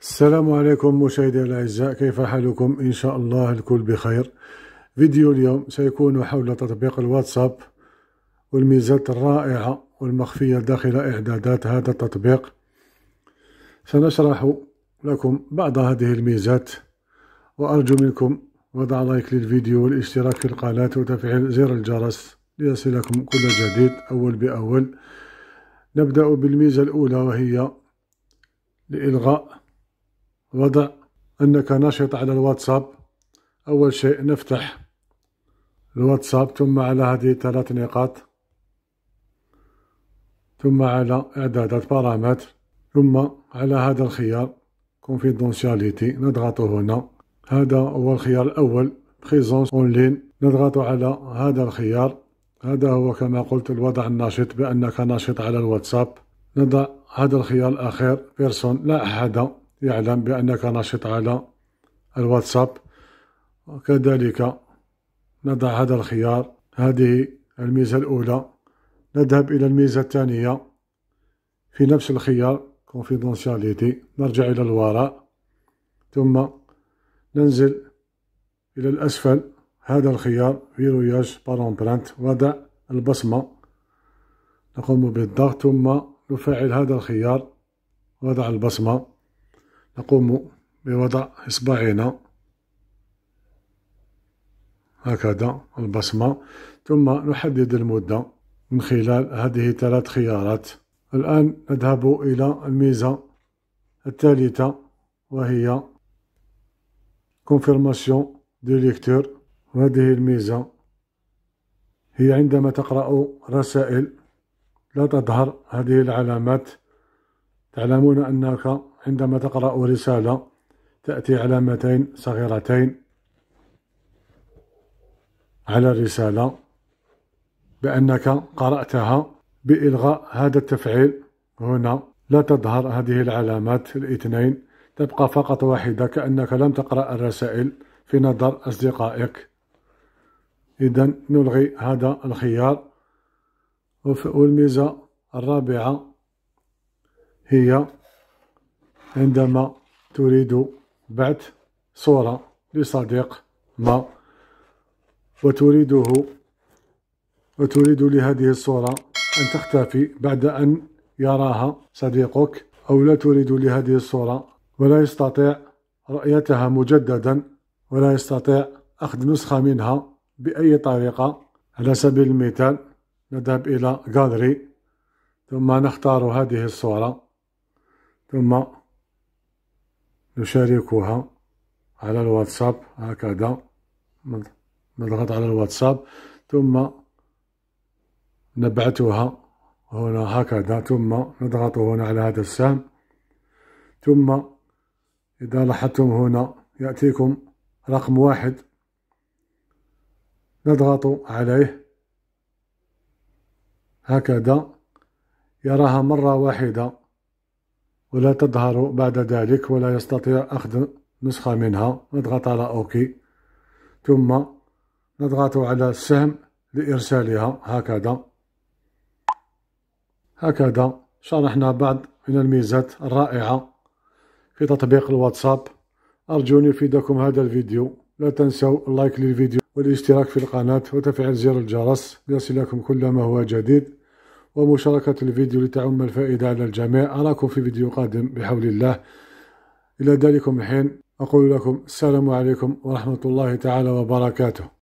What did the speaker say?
السلام عليكم مشاهدي الأعزاء كيف حالكم إن شاء الله الكل بخير فيديو اليوم سيكون حول تطبيق الواتساب والميزات الرائعة والمخفية داخل إعدادات هذا التطبيق سنشرح لكم بعض هذه الميزات وأرجو منكم وضع لايك للفيديو والاشتراك في القناة وتفعيل زر الجرس ليصلكم كل جديد أول بأول نبدأ بالميزة الأولى وهي لإلغاء وضع أنك نشط على الواتساب أول شيء نفتح الواتساب ثم على هذه ثلاث نقاط ثم على إعدادات بارامتر ثم على هذا الخيار كونفيدونسياليتي نضغط هنا هذا هو الخيار الأول بريزونس أونلاين نضغط على هذا الخيار هذا هو كما قلت الوضع الناشط بأنك ناشط على الواتساب نضع هذا الخيار الأخير بيرسون لا أحد يعلم بأنك نشط على الواتساب وكذلك نضع هذا الخيار هذه الميزة الأولى نذهب إلى الميزة الثانية في نفس الخيار confidentiality نرجع إلى الوراء ثم ننزل إلى الأسفل هذا الخيار فيروياج بارون برانت وضع البصمة نقوم بالضغط ثم نفعل هذا الخيار وضع البصمة نقوم بوضع إصبعنا هكذا البصمة ثم نحدد المدة من خلال هذه ثلاث خيارات الآن نذهب إلى الميزة الثالثة وهي كونفيرماسيون دو ليكتور وهذه الميزة هي عندما تقرأ رسائل لا تظهر هذه العلامات تعلمون أنك عندما تقرأ رسالة تأتي علامتين صغيرتين على الرسالة بأنك قرأتها بإلغاء هذا التفعيل هنا لا تظهر هذه العلامات الاثنين تبقى فقط واحدة كأنك لم تقرأ الرسائل في نظر أصدقائك إذا نلغي هذا الخيار والميزة الرابعة هي عندما تريد بعث صورة لصديق ما وتريده وتريد لهذه الصورة أن تختفي بعد أن يراها صديقك أو لا تريد لهذه الصورة ولا يستطيع رؤيتها مجددا ولا يستطيع أخذ نسخة منها بأي طريقة على سبيل المثال نذهب إلى جالري ثم نختار هذه الصورة ثم نشاركها على الواتساب هكذا نضغط على الواتساب ثم نبعثها هنا هكذا ثم نضغط هنا على هذا السهم ثم إذا لاحظتم هنا يأتيكم رقم واحد نضغط عليه هكذا يراها مرة واحدة ولا تظهر بعد ذلك ولا يستطيع أخذ نسخة منها نضغط على أوكي ثم نضغط على السهم لإرسالها هكذا هكذا شرحنا بعض من الميزات الرائعة في تطبيق الواتساب أرجو أن يفيدكم هذا الفيديو لا تنسوا اللايك للفيديو والاشتراك في القناة وتفعيل زر الجرس ليصلكم كل ما هو جديد ومشاركة الفيديو لتعم الفائدة على الجميع أراكم في فيديو قادم بحول الله إلى ذلك الحين أقول لكم السلام عليكم ورحمة الله تعالى وبركاته